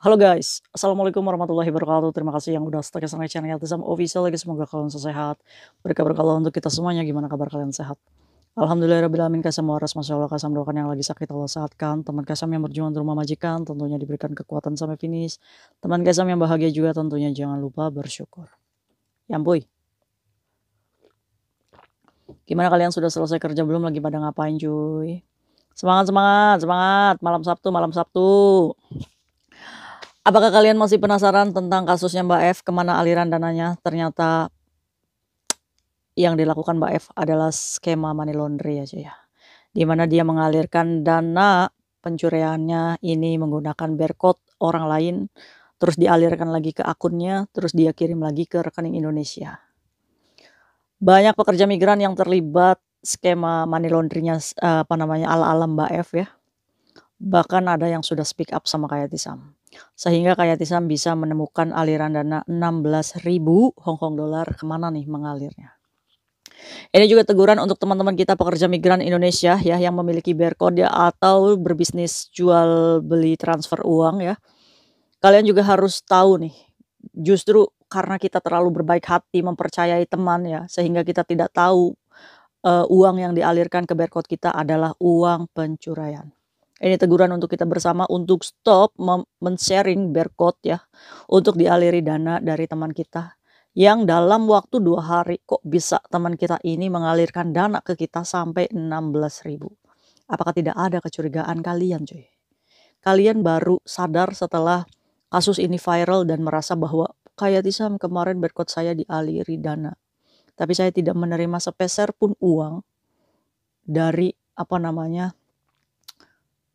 Halo guys, Assalamualaikum warahmatullahi wabarakatuh. Terima kasih yang udah stay sama channel sama Official lagi. Semoga kalian sehat. Berkah kalau untuk kita semuanya gimana kabar kalian sehat? Alhamdulillah Amin Kasam waras Masya Allah Kasam doakan yang lagi sakit Allah sehatkan Teman Kasam yang berjuang di rumah majikan tentunya diberikan kekuatan sampai finish Teman Kasam yang bahagia juga tentunya jangan lupa bersyukur Yang boy Gimana kalian sudah selesai kerja belum lagi pada ngapain cuy Semangat semangat semangat Malam Sabtu malam Sabtu Apakah kalian masih penasaran tentang kasusnya Mbak F? Kemana aliran dananya? Ternyata yang dilakukan Mbak F adalah skema money laundry aja ya, ya. Di mana dia mengalirkan dana pencuriannya ini menggunakan barcode orang lain. Terus dialirkan lagi ke akunnya. Terus dia kirim lagi ke rekening Indonesia. Banyak pekerja migran yang terlibat skema money laundrynya eh, apa namanya ala-ala Mbak F ya. Bahkan ada yang sudah speak up sama kayak Tisam. Sehingga tisam bisa menemukan aliran dana 16.000 Kong dolar kemana nih mengalirnya. Ini juga teguran untuk teman-teman kita pekerja migran Indonesia ya yang memiliki barcode ya, atau berbisnis jual beli transfer uang ya. Kalian juga harus tahu nih, justru karena kita terlalu berbaik hati mempercayai teman ya, sehingga kita tidak tahu uh, uang yang dialirkan ke barcode kita adalah uang pencurian ini teguran untuk kita bersama untuk stop men-sharing barcode ya. Untuk dialiri dana dari teman kita. Yang dalam waktu dua hari kok bisa teman kita ini mengalirkan dana ke kita sampai 16 ribu. Apakah tidak ada kecurigaan kalian cuy? Kalian baru sadar setelah kasus ini viral dan merasa bahwa kayak Tisam kemarin barcode saya dialiri dana. Tapi saya tidak menerima sepeser pun uang dari apa namanya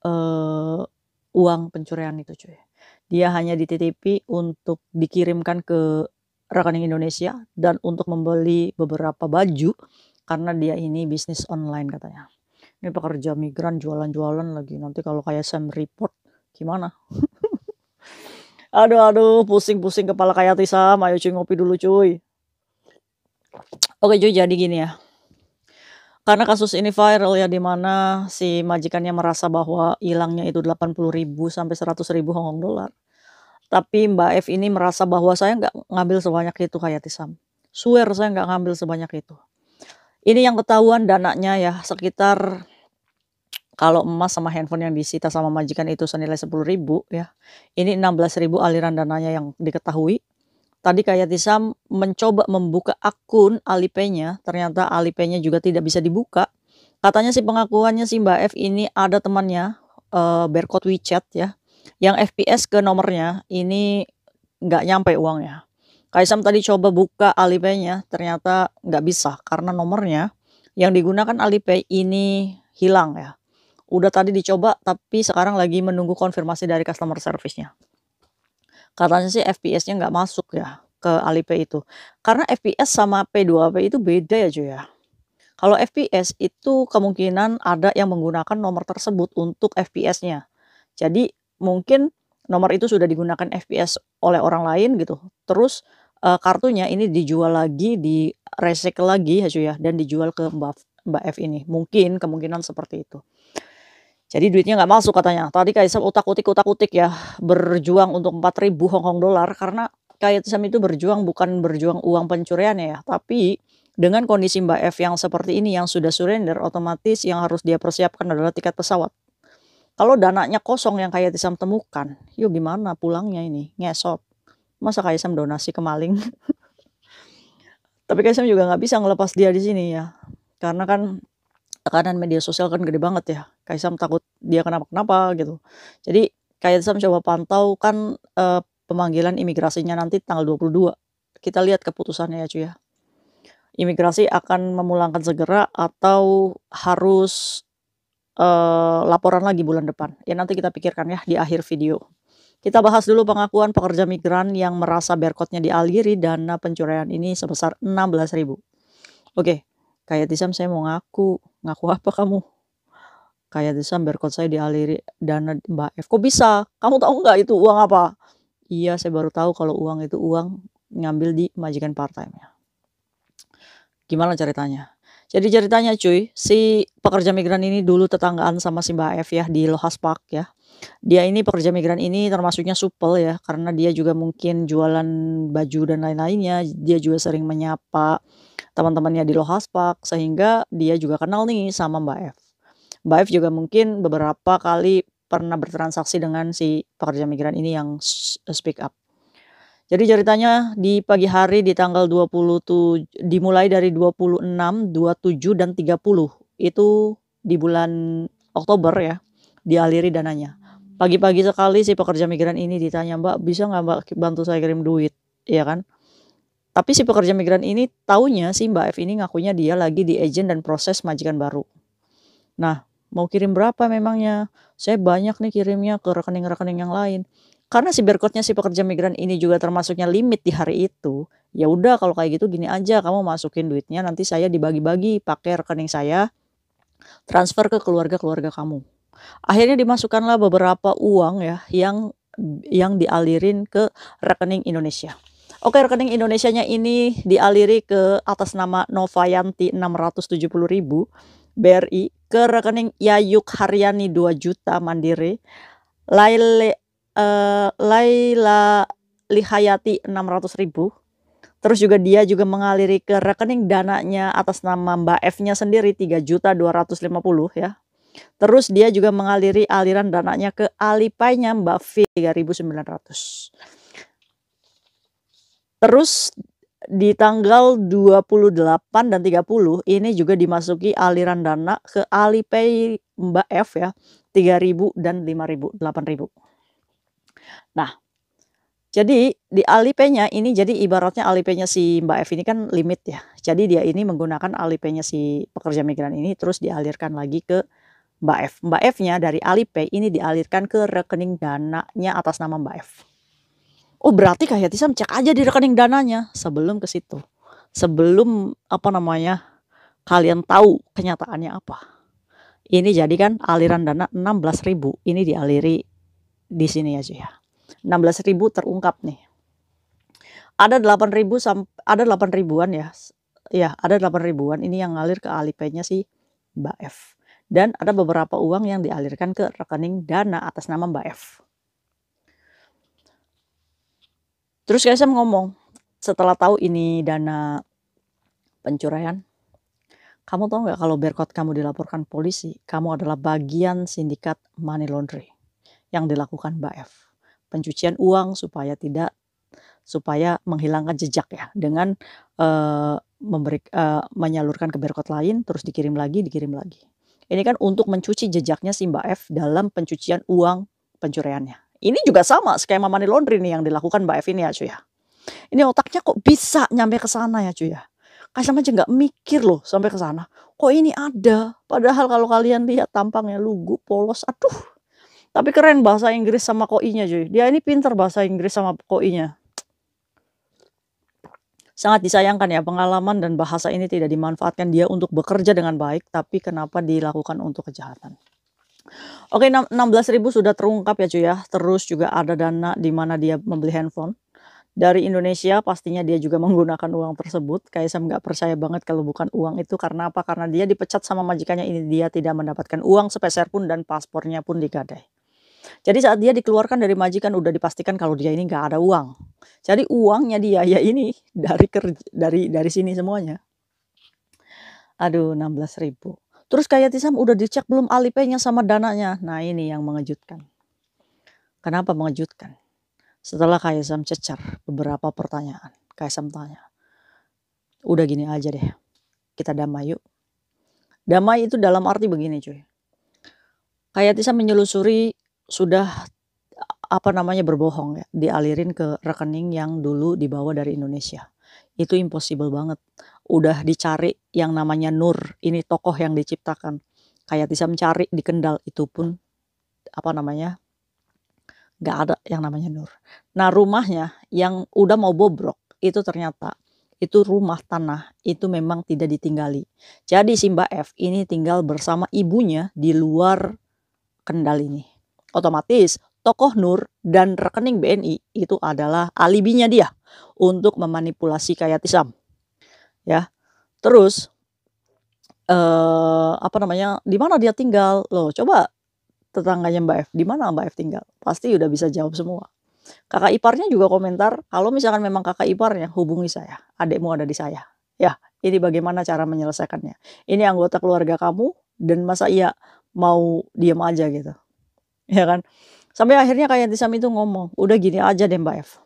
uh, uang pencurian itu cuy. Dia hanya dititipi untuk dikirimkan ke rekening Indonesia dan untuk membeli beberapa baju, karena dia ini bisnis online katanya. Ini pekerja migran jualan-jualan lagi, nanti kalau kayak Sam report gimana? Aduh aduh pusing-pusing kepala kayak Tisa ayo cuy ngopi dulu cuy. Oke cuy jadi gini ya karena kasus ini viral ya, di mana si majikannya merasa bahwa hilangnya itu ribu sampai ribu Hongkong dolar. Tapi Mbak F ini merasa bahwa saya nggak ngambil sebanyak itu kayak Tisam, Swear saya nggak ngambil sebanyak itu. Ini yang ketahuan dananya ya sekitar kalau emas sama handphone yang disita sama majikan itu senilai ribu ya. Ini ribu aliran dananya yang diketahui Tadi kayak Tisam mencoba membuka akun Alipay-nya, ternyata Alipay-nya juga tidak bisa dibuka. Katanya sih pengakuannya sih Mbak F ini ada temannya uh, eh, berkod WeChat ya, yang FPS ke nomornya ini nggak nyampe uang uangnya. Kaisam tadi coba buka Alipay-nya, ternyata nggak bisa karena nomornya yang digunakan Alipay ini hilang ya. Udah tadi dicoba tapi sekarang lagi menunggu konfirmasi dari customer service-nya katanya sih FPS-nya nggak masuk ya ke Alipay itu. Karena FPS sama P2P itu beda ya cuy ya. Kalau FPS itu kemungkinan ada yang menggunakan nomor tersebut untuk FPS-nya. Jadi mungkin nomor itu sudah digunakan FPS oleh orang lain gitu. Terus eh, kartunya ini dijual lagi, di recycle lagi ya cuy ya dan dijual ke Mbak Mbak F ini. Mungkin kemungkinan seperti itu. Jadi duitnya nggak masuk katanya. Tadi kayak Kaisam utak-utik utak-utik ya berjuang untuk 4000 Hongkong dolar karena kayak Kaisam itu berjuang bukan berjuang uang pencurian ya, tapi dengan kondisi Mbak F yang seperti ini yang sudah surrender otomatis yang harus dia persiapkan adalah tiket pesawat. Kalau dananya kosong yang kayak Tisam temukan, yuk gimana pulangnya ini? Ngesot. Masa kayak Sam donasi ke maling? Tapi kayak Sam juga nggak bisa ngelepas dia di sini ya. Karena kan tekanan media sosial kan gede banget ya. Kaisam takut dia kenapa-kenapa gitu. Jadi Kaisam coba pantau kan e, pemanggilan imigrasinya nanti tanggal 22. Kita lihat keputusannya ya cuy ya. Imigrasi akan memulangkan segera atau harus e, laporan lagi bulan depan. Ya nanti kita pikirkan ya di akhir video. Kita bahas dulu pengakuan pekerja migran yang merasa berkotnya dialiri dana pencurian ini sebesar 16.000. Oke, Kayak Tisam saya mau ngaku. Ngaku apa kamu? Kayak Tisam berkot saya dialiri dana Mbak F. Kok bisa? Kamu tahu nggak itu uang apa? Iya saya baru tahu kalau uang itu uang ngambil di majikan part time ya Gimana ceritanya? Jadi ceritanya cuy, si pekerja migran ini dulu tetanggaan sama si Mbak F ya di Lohas Park ya. Dia ini pekerja migran ini termasuknya supel ya karena dia juga mungkin jualan baju dan lain-lainnya. Dia juga sering menyapa teman-temannya di Lohaspak sehingga dia juga kenal nih sama Mbak F. Mbak F juga mungkin beberapa kali pernah bertransaksi dengan si pekerja migran ini yang eh, speak up. Jadi ceritanya di pagi hari di tanggal 27 dimulai dari 26, 27 dan 30 itu di bulan Oktober ya dialiri dananya. Pagi-pagi sekali si pekerja migran ini ditanya Mbak bisa nggak Mbak bantu saya kirim duit, ya kan? Tapi si pekerja migran ini taunya si Mbak F ini ngakunya dia lagi di agent dan proses majikan baru. Nah, mau kirim berapa memangnya? Saya banyak nih kirimnya ke rekening-rekening yang lain. Karena si barcode-nya si pekerja migran ini juga termasuknya limit di hari itu. Ya udah kalau kayak gitu gini aja kamu masukin duitnya nanti saya dibagi-bagi pakai rekening saya transfer ke keluarga-keluarga kamu. Akhirnya dimasukkanlah beberapa uang ya yang yang dialirin ke rekening Indonesia. Oke, rekening Indonesianya ini dialiri ke atas nama Novayanti 670.000 BRI ke rekening Yayuk Haryani 2 juta Mandiri, Laila uh, eh, Laila Lihayati ribu, Terus juga dia juga mengaliri ke rekening dananya atas nama Mbak F-nya sendiri 3 juta 250 ya. Terus dia juga mengaliri aliran dananya ke alipaynya Mbak V 3900. Terus di tanggal 28 dan 30 ini juga dimasuki aliran dana ke Alipay Mbak F ya, 3.000 dan 5.000, 8.000. Nah, jadi di Alipay-nya ini jadi ibaratnya Alipay-nya si Mbak F ini kan limit ya. Jadi dia ini menggunakan Alipay-nya si pekerja migran ini terus dialirkan lagi ke Mbak F. Mbak F-nya dari Alipay ini dialirkan ke rekening dananya atas nama Mbak F. Oh berarti kayak Tisam Sam cek aja di rekening dananya sebelum ke situ. Sebelum apa namanya kalian tahu kenyataannya apa. Ini jadi kan aliran dana ribu ini dialiri di sini ya enam ya. 16.000 terungkap nih. Ada ribu sampai ada 8 ribuan ya. Ya, ada 8 ribuan ini yang ngalir ke Alipay-nya si Mbak F. Dan ada beberapa uang yang dialirkan ke rekening dana atas nama Mbak F. Terus saya ngomong, setelah tahu ini dana pencurian, kamu tahu nggak kalau Berkot kamu dilaporkan polisi, kamu adalah bagian sindikat money laundry yang dilakukan Mbak F. Pencucian uang supaya tidak supaya menghilangkan jejak ya dengan uh, memberi uh, menyalurkan ke Berkot lain terus dikirim lagi dikirim lagi. Ini kan untuk mencuci jejaknya si Mbak F dalam pencucian uang pencuriannya. Ini juga sama skema money laundry nih yang dilakukan Mbak Evi ya cuy ya. Ini otaknya kok bisa nyampe ke sana ya cuy ya. Kalian aja nggak mikir loh sampai ke sana. Kok ini ada? Padahal kalau kalian lihat tampangnya lugu, polos, aduh. Tapi keren bahasa Inggris sama koinya cuy. Dia ini pinter bahasa Inggris sama koinya. Sangat disayangkan ya pengalaman dan bahasa ini tidak dimanfaatkan dia untuk bekerja dengan baik. Tapi kenapa dilakukan untuk kejahatan. Oke, 16.000 sudah terungkap ya cuy ya. Terus juga ada dana di mana dia membeli handphone. Dari Indonesia pastinya dia juga menggunakan uang tersebut. saya nggak percaya banget kalau bukan uang itu karena apa? Karena dia dipecat sama majikannya ini dia tidak mendapatkan uang sepeser pun dan paspornya pun digadai. Jadi saat dia dikeluarkan dari majikan udah dipastikan kalau dia ini nggak ada uang. Jadi uangnya dia ya ini dari kerja, dari dari sini semuanya. Aduh 16 ribu. Terus kayak Tisam udah dicek belum alipaynya sama dananya. Nah ini yang mengejutkan. Kenapa mengejutkan? Setelah kayak Tisam cecer beberapa pertanyaan. Kayak Tisam tanya. Udah gini aja deh. Kita damai yuk. Damai itu dalam arti begini cuy. Kayak Tisam menyelusuri sudah apa namanya berbohong ya. Dialirin ke rekening yang dulu dibawa dari Indonesia. Itu impossible banget udah dicari yang namanya Nur. Ini tokoh yang diciptakan. Kayak bisa mencari di Kendal itu pun apa namanya nggak ada yang namanya Nur. Nah rumahnya yang udah mau bobrok itu ternyata itu rumah tanah itu memang tidak ditinggali. Jadi Simba F ini tinggal bersama ibunya di luar Kendal ini. Otomatis tokoh Nur dan rekening BNI itu adalah alibinya dia untuk memanipulasi kayak Tisam ya. Terus eh apa namanya? Di mana dia tinggal? Loh, coba tetangganya Mbak F, di mana Mbak F tinggal? Pasti udah bisa jawab semua. Kakak iparnya juga komentar, kalau misalkan memang kakak iparnya hubungi saya, adikmu ada di saya. Ya, ini bagaimana cara menyelesaikannya. Ini anggota keluarga kamu dan masa iya mau diam aja gitu. Ya kan? Sampai akhirnya kayak Tisam itu ngomong, udah gini aja deh Mbak F.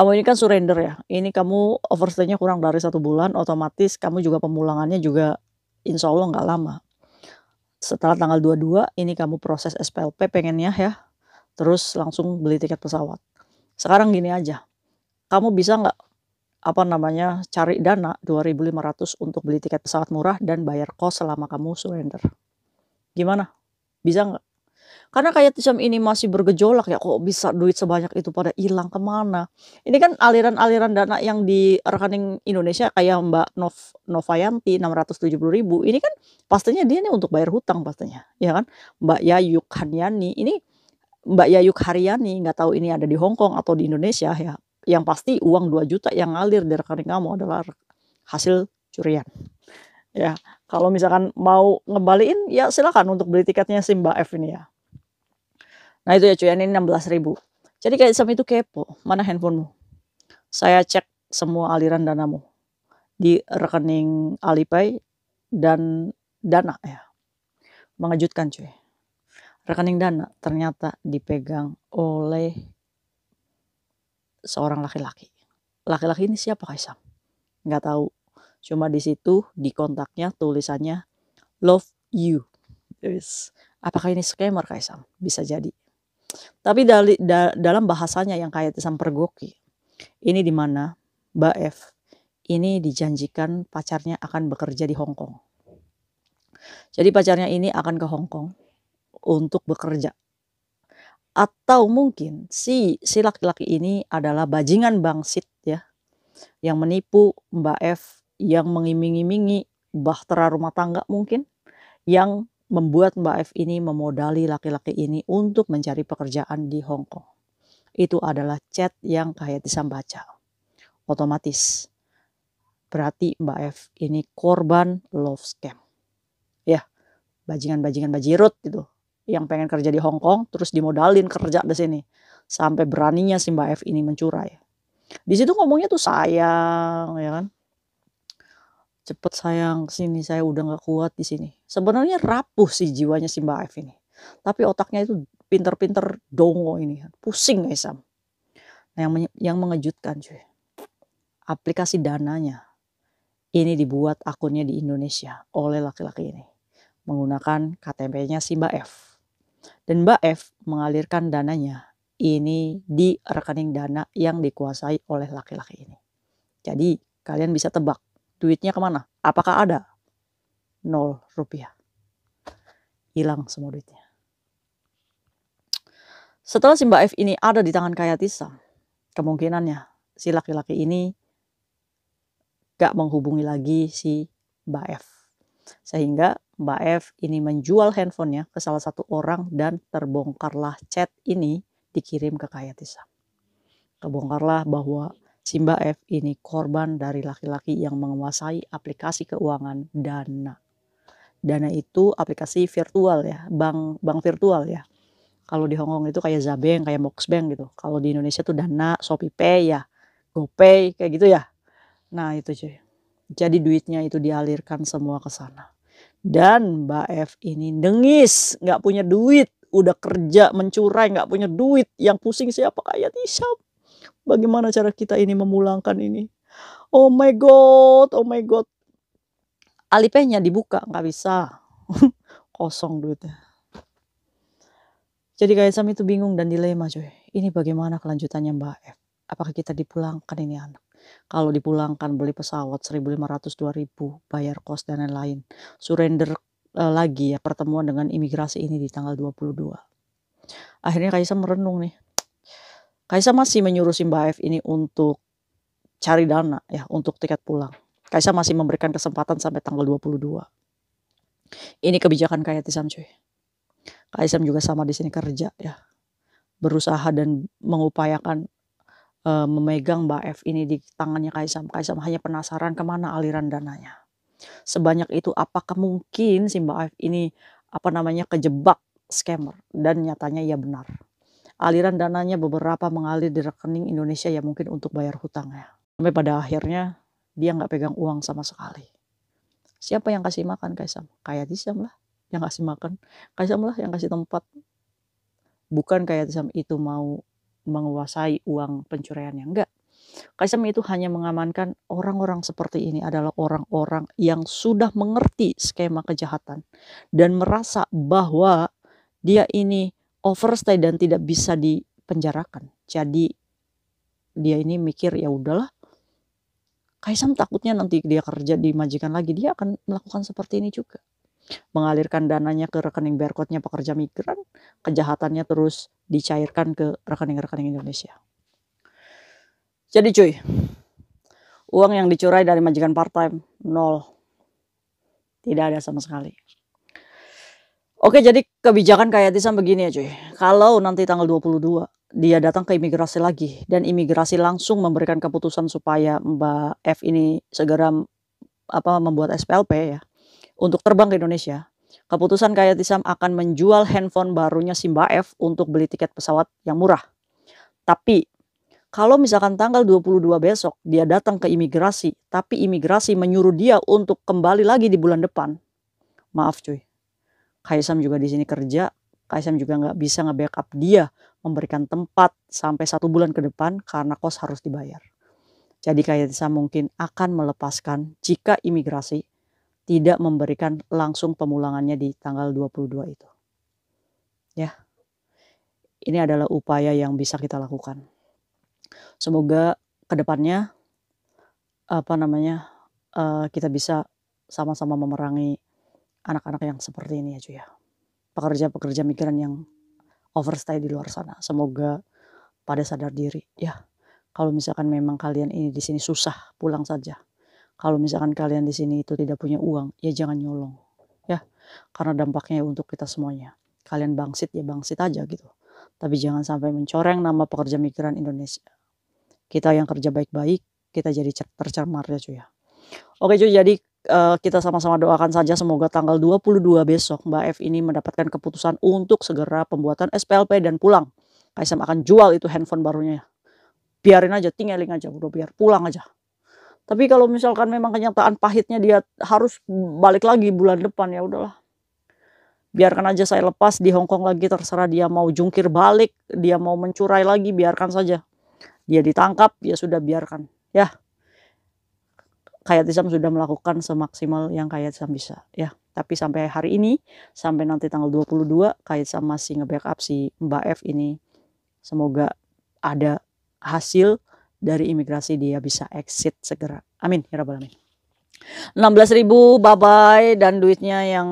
Kamu ini kan surrender ya, ini kamu overstay-nya kurang dari satu bulan, otomatis kamu juga pemulangannya juga insya Allah nggak lama. Setelah tanggal 22, ini kamu proses SPLP pengennya ya, terus langsung beli tiket pesawat. Sekarang gini aja, kamu bisa nggak apa namanya cari dana 2.500 untuk beli tiket pesawat murah dan bayar kos selama kamu surrender. Gimana? Bisa nggak? Karena kayak Tisam ini masih bergejolak ya kok bisa duit sebanyak itu pada hilang kemana. Ini kan aliran-aliran dana yang di rekening Indonesia kayak Mbak Nov, Novayanti 670 ribu. Ini kan pastinya dia nih untuk bayar hutang pastinya. Ya kan Mbak Yayuk Haryani ini Mbak Yayuk Haryani nggak tahu ini ada di Hong Kong atau di Indonesia ya. Yang pasti uang 2 juta yang ngalir di rekening kamu adalah hasil curian. Ya, kalau misalkan mau ngebalikin ya silakan untuk beli tiketnya si Mbak F ini ya. Nah itu ya cuy, ini 16 ribu. Jadi kayak Sam itu kepo, mana handphonemu? Saya cek semua aliran danamu di rekening Alipay dan Dana ya. Mengejutkan cuy. Rekening Dana ternyata dipegang oleh seorang laki-laki. Laki-laki ini siapa Kaisam? Nggak tahu. Cuma di situ di kontaknya tulisannya love you. Yes. Apakah ini scammer Kaisam? Bisa jadi. Tapi dari da, dalam bahasanya yang kayak Sampergoki, ini di mana Mbak F ini dijanjikan pacarnya akan bekerja di Hong Kong. Jadi pacarnya ini akan ke Hong Kong untuk bekerja. Atau mungkin si si laki-laki ini adalah bajingan bangsit ya yang menipu Mbak F yang mengiming-imingi bahtera rumah tangga mungkin yang membuat Mbak F ini memodali laki-laki ini untuk mencari pekerjaan di Hong Kong. Itu adalah chat yang kayak Yatisam baca. Otomatis. Berarti Mbak F ini korban love scam. Ya, bajingan-bajingan bajirut gitu. Yang pengen kerja di Hong Kong terus dimodalin kerja di sini. Sampai beraninya si Mbak F ini mencurai. Di situ ngomongnya tuh sayang, ya kan? cepet sayang sini saya udah nggak kuat di sini. Sebenarnya rapuh sih jiwanya si Mbak F ini. Tapi otaknya itu pinter-pinter dongo ini. Pusing guys Sam. Nah yang, yang mengejutkan cuy. Aplikasi dananya. Ini dibuat akunnya di Indonesia oleh laki-laki ini. Menggunakan KTP-nya si Mbak F. Dan Mbak F mengalirkan dananya ini di rekening dana yang dikuasai oleh laki-laki ini. Jadi kalian bisa tebak duitnya kemana? Apakah ada? Nol rupiah. Hilang semua duitnya. Setelah si Mbak F ini ada di tangan kaya Tisa, kemungkinannya si laki-laki ini gak menghubungi lagi si Mbak F. Sehingga Mbak F ini menjual handphonenya ke salah satu orang dan terbongkarlah chat ini dikirim ke kaya Tisa. Kebongkarlah bahwa Simba F ini korban dari laki-laki yang menguasai aplikasi keuangan Dana. Dana itu aplikasi virtual ya, bank bank virtual ya. Kalau di Hongkong itu kayak Zabeng, kayak Moxbank gitu. Kalau di Indonesia tuh Dana, ShopeePay ya, GoPay kayak gitu ya. Nah, itu cuy. Jadi duitnya itu dialirkan semua ke sana. Dan Mbak F ini dengis, nggak punya duit, udah kerja mencurai nggak punya duit, yang pusing siapa kayak Tisam Bagaimana cara kita ini memulangkan ini? Oh my god, oh my god. Alipenya dibuka, nggak bisa. Kosong duitnya. Jadi Sam itu bingung dan dilema cuy. Ini bagaimana kelanjutannya Mbak F? Apakah kita dipulangkan ini anak? Kalau dipulangkan beli pesawat 1.500 2.000, bayar kos dan lain-lain. Surrender uh, lagi ya pertemuan dengan imigrasi ini di tanggal 22. Akhirnya Sam merenung nih. Kaisa masih menyuruh simba f ini untuk cari dana ya untuk tiket pulang. Kaisa masih memberikan kesempatan sampai tanggal 22. Ini kebijakan Tisam cuy. Kaisam juga sama di sini kerja ya. Berusaha dan mengupayakan uh, memegang f ini di tangannya Kaisam. Kaisam hanya penasaran kemana aliran dananya. Sebanyak itu apakah mungkin si f ini apa namanya kejebak scammer dan nyatanya ia benar aliran dananya beberapa mengalir di rekening Indonesia ya mungkin untuk bayar hutang ya. Sampai pada akhirnya dia nggak pegang uang sama sekali. Siapa yang kasih makan Kaisam? Kayak Disam lah yang kasih makan. Kaisam lah yang kasih tempat. Bukan kayak Disam itu mau menguasai uang pencurian pencuriannya. Enggak. Kaisam itu hanya mengamankan orang-orang seperti ini adalah orang-orang yang sudah mengerti skema kejahatan dan merasa bahwa dia ini overstay dan tidak bisa dipenjarakan. Jadi dia ini mikir ya udahlah Kaisam takutnya nanti dia kerja di majikan lagi dia akan melakukan seperti ini juga. Mengalirkan dananya ke rekening barcode nya pekerja migran, kejahatannya terus dicairkan ke rekening-rekening Indonesia. Jadi cuy, uang yang dicurai dari majikan part time nol. Tidak ada sama sekali. Oke, jadi kebijakan kayak Tisan begini ya cuy. Kalau nanti tanggal 22 dia datang ke imigrasi lagi dan imigrasi langsung memberikan keputusan supaya Mbak F ini segera apa membuat SPLP ya untuk terbang ke Indonesia. Keputusan kayak Tisam akan menjual handphone barunya Simba F untuk beli tiket pesawat yang murah. Tapi kalau misalkan tanggal 22 besok dia datang ke imigrasi, tapi imigrasi menyuruh dia untuk kembali lagi di bulan depan. Maaf cuy, Kaisam juga di sini kerja, Kaisam juga nggak bisa nge-backup dia memberikan tempat sampai satu bulan ke depan karena kos harus dibayar. Jadi Kaisam mungkin akan melepaskan jika imigrasi tidak memberikan langsung pemulangannya di tanggal 22 itu. Ya. Ini adalah upaya yang bisa kita lakukan. Semoga kedepannya apa namanya eh, kita bisa sama-sama memerangi anak-anak yang seperti ini ya cuy ya. Pekerja-pekerja migran yang overstay di luar sana. Semoga pada sadar diri ya. Kalau misalkan memang kalian ini di sini susah, pulang saja. Kalau misalkan kalian di sini itu tidak punya uang, ya jangan nyolong ya. Karena dampaknya untuk kita semuanya. Kalian bangsit ya bangsit aja gitu. Tapi jangan sampai mencoreng nama pekerja migran Indonesia. Kita yang kerja baik-baik, kita jadi tercemar ya cuy ya. Oke cuy, jadi Eh, kita sama-sama doakan saja semoga tanggal 22 besok Mbak F ini mendapatkan keputusan untuk segera pembuatan SPLP dan pulang. Kaisem akan jual itu handphone barunya. Biarin aja, tinggalin aja, udah biar pulang aja. Tapi kalau misalkan memang kenyataan pahitnya dia harus balik lagi bulan depan ya udahlah. Biarkan aja saya lepas di Hong Kong lagi terserah dia mau jungkir balik, dia mau mencurai lagi biarkan saja. Dia ditangkap, ya sudah biarkan. Ya kayak Tisam sudah melakukan semaksimal yang kayak Tisam bisa ya. Tapi sampai hari ini, sampai nanti tanggal 22, kayak Tisam masih nge-backup si Mbak F ini. Semoga ada hasil dari imigrasi dia bisa exit segera. Amin. Ya Rabbal Amin. 16.000 bye-bye dan duitnya yang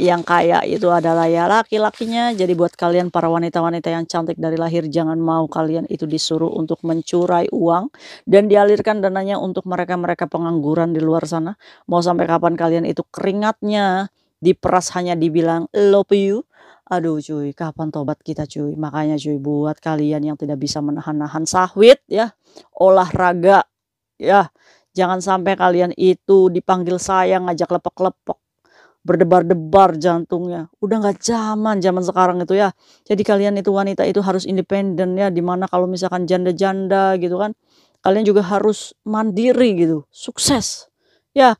yang kaya itu adalah ya laki-lakinya. Jadi buat kalian para wanita-wanita yang cantik dari lahir jangan mau kalian itu disuruh untuk mencurai uang dan dialirkan dananya untuk mereka-mereka pengangguran di luar sana. Mau sampai kapan kalian itu keringatnya diperas hanya dibilang love you. Aduh cuy, kapan tobat kita cuy? Makanya cuy buat kalian yang tidak bisa menahan-nahan sawit ya, olahraga ya. Jangan sampai kalian itu dipanggil sayang ngajak lepek-lepek berdebar-debar jantungnya. Udah nggak zaman zaman sekarang itu ya. Jadi kalian itu wanita itu harus independen ya. Dimana kalau misalkan janda-janda gitu kan, kalian juga harus mandiri gitu, sukses. Ya,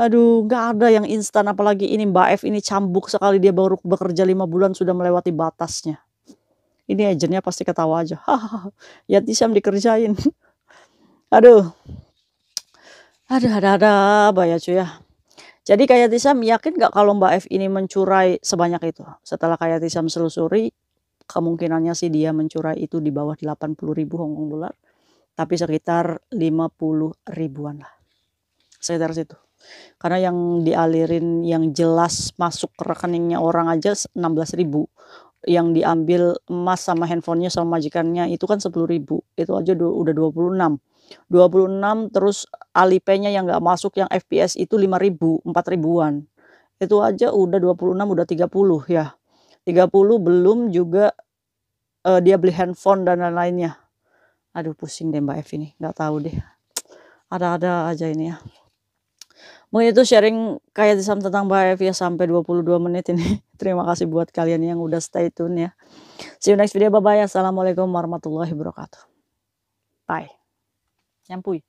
aduh nggak ada yang instan. Apalagi ini Mbak F ini cambuk sekali dia baru bekerja lima bulan sudah melewati batasnya. Ini agennya pasti ketawa aja. ya Tisham dikerjain. aduh. Aduh, ada-ada, Mbak cuy ya jadi kayak Tisam yakin nggak kalau Mbak F ini mencurai sebanyak itu? Setelah kayak Tisam selusuri, kemungkinannya sih dia mencurai itu di bawah 80 ribu Hongkong dolar, tapi sekitar 50 ribuan lah. Sekitar situ. Karena yang dialirin yang jelas masuk ke rekeningnya orang aja 16 ribu. Yang diambil emas sama handphonenya sama majikannya itu kan 10 ribu. Itu aja udah 26 26 terus Alipay-nya yang nggak masuk yang FPS itu 5000, 4000-an. Itu aja udah 26 udah 30 ya. 30 belum juga uh, dia beli handphone dan lain-lainnya. Aduh pusing deh Mbak F ini nggak tahu deh. Ada-ada aja ini ya. Mungkin itu sharing kayak disam tentang Mbak F ya sampai 22 menit ini. Terima kasih buat kalian yang udah stay tune ya. See you next video, bye-bye. Assalamualaikum warahmatullahi wabarakatuh. Bye. Nyampui.